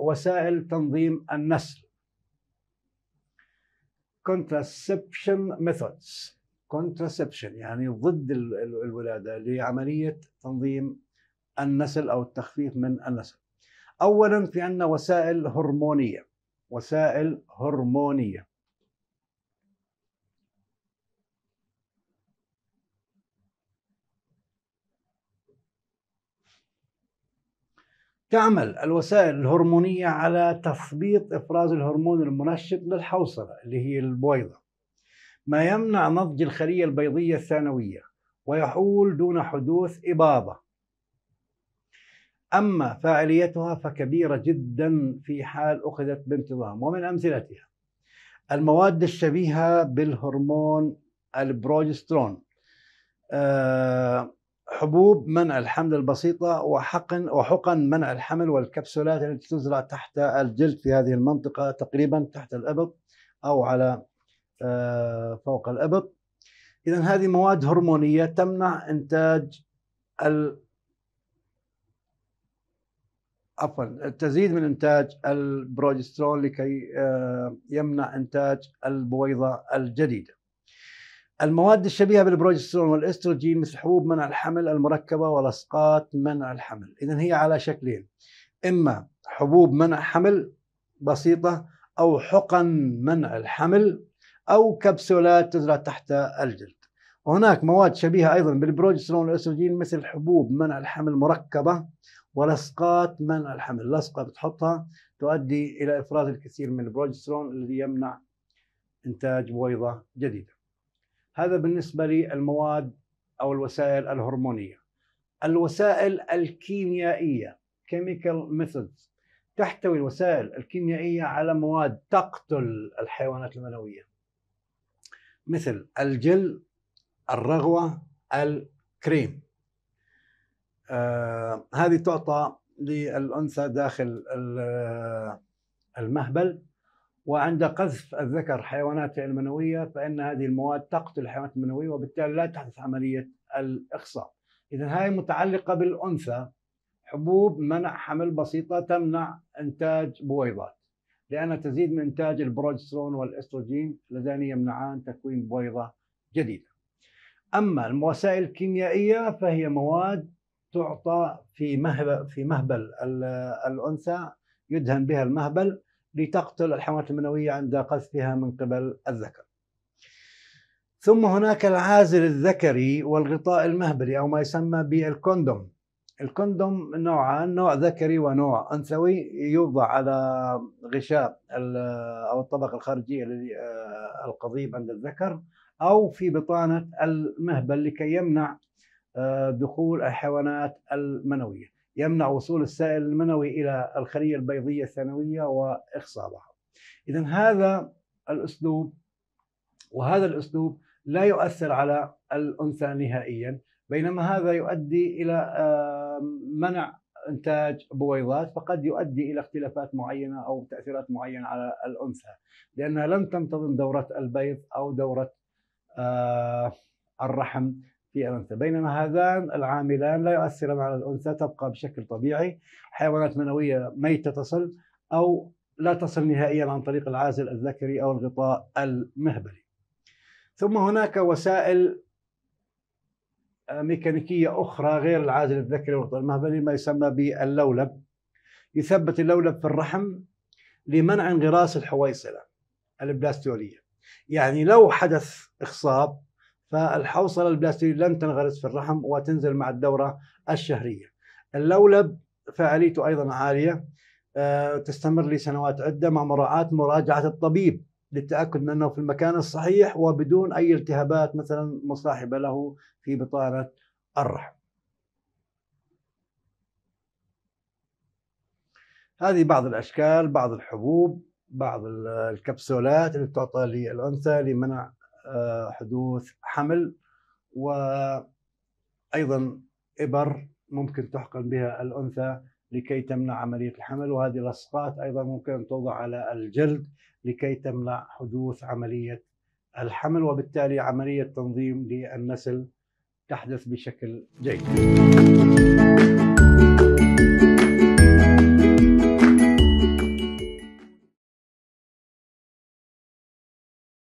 وسائل تنظيم النسل contraception methods contraception يعني ضد الولادة لعملية تنظيم النسل أو التخفيف من النسل أولا في عندنا وسائل هرمونية وسائل هرمونية تعمل الوسائل الهرمونية على تثبيط إفراز الهرمون المنشط للحوصلة اللي هي البويضة ما يمنع نضج الخلية البيضية الثانوية ويحول دون حدوث إباضة أما فاعليتها فكبيرة جدا في حال أخذت بانتظام ومن أمثلتها المواد الشبيهة بالهرمون البروجسترون آه حبوب منع الحمل البسيطة وحقن وحقن منع الحمل والكبسولات التي تزرع تحت الجلد في هذه المنطقة تقريبا تحت الإبط أو على آه، فوق الإبط إذا هذه مواد هرمونية تمنع إنتاج ال عفوا تزيد من انتاج البروجسترون لكي آه، يمنع انتاج البويضه الجديده. المواد الشبيهة بالبروجسترون والاستروجين مثل حبوب منع الحمل المركبة ولصقات منع الحمل إذا هي على شكلين إما حبوب منع حمل بسيطة أو حقن منع الحمل أو كبسولات تزرع تحت الجلد وهناك مواد شبيهة أيضا بالبروجسترون والأستروجين مثل حبوب منع الحمل مركبة ولصقات منع الحمل لصقة بتحطها تؤدي إلى إفراز الكثير من البروجسترون الذي يمنع إنتاج بويضة جديدة هذا بالنسبة للمواد أو الوسائل الهرمونية الوسائل الكيميائية chemical methods تحتوي الوسائل الكيميائية على مواد تقتل الحيوانات المنوية مثل الجل الرغوة الكريم آه، هذه تعطى للأنثى داخل آه، المهبل وعند قذف الذكر حيوانات المنوية فإن هذه المواد تقتل الحيوانات المنوية وبالتالي لا تحدث عملية الإخصاء إذا هاي متعلقة بالأنثى حبوب منع حمل بسيطة تمنع إنتاج بويضات لأنها تزيد من إنتاج البروجسترون والإستروجين اللذان يمنعان تكوين بويضة جديدة أما الوسائل الكيميائية فهي مواد تعطى في مهبل في مهبل الأنثى يدهن بها المهبل لتقتل الحيوانات المنوية عند قذفها من قبل الذكر ثم هناك العازل الذكري والغطاء المهبلي أو ما يسمى بالكوندوم الكوندوم نوعان نوع ذكري ونوع أنثوي يوضع على غشاء أو الطبقة الخارجية آه، القضيب عند الذكر أو في بطانة المهبل لكي يمنع آه، دخول الحيوانات المنوية يمنع وصول السائل المنوي إلى الخلية البيضية الثانوية وإخصابها إذا هذا الأسلوب وهذا الأسلوب لا يؤثر على الأنثى نهائيا بينما هذا يؤدي إلى منع انتاج بويضات فقد يؤدي الى اختلافات معينه او تاثيرات معينه على الانثى لانها لم تنتظم دوره البيض او دوره آه، الرحم في الأنثى بينما هذان العاملان لا يؤثران على الأنثى تبقى بشكل طبيعي حيوانات منوية ميتة تصل أو لا تصل نهائيا عن طريق العازل الذكري أو الغطاء المهبلي ثم هناك وسائل آه، ميكانيكية أخرى غير العازل الذكري والغطاء المهبلي ما يسمى باللولب يثبت اللولب في الرحم لمنع انغراس الحويصلة البلاستولية يعني لو حدث إخصاب فالحوصله البلاستيكيه لن تنغرس في الرحم وتنزل مع الدوره الشهريه. اللولب فعاليته ايضا عاليه آه، تستمر لسنوات عده مع مراعاه مراجعه الطبيب للتاكد من انه في المكان الصحيح وبدون اي التهابات مثلا مصاحبه له في بطانه الرحم. هذه بعض الاشكال، بعض الحبوب، بعض الكبسولات اللي تعطى للانثى لمنع آه، حدوث حمل وايضا ابر ممكن تحقن بها الانثى لكي تمنع عمليه الحمل وهذه لصقات ايضا ممكن توضع على الجلد لكي تمنع حدوث عمليه الحمل وبالتالي عمليه تنظيم للنسل تحدث بشكل جيد.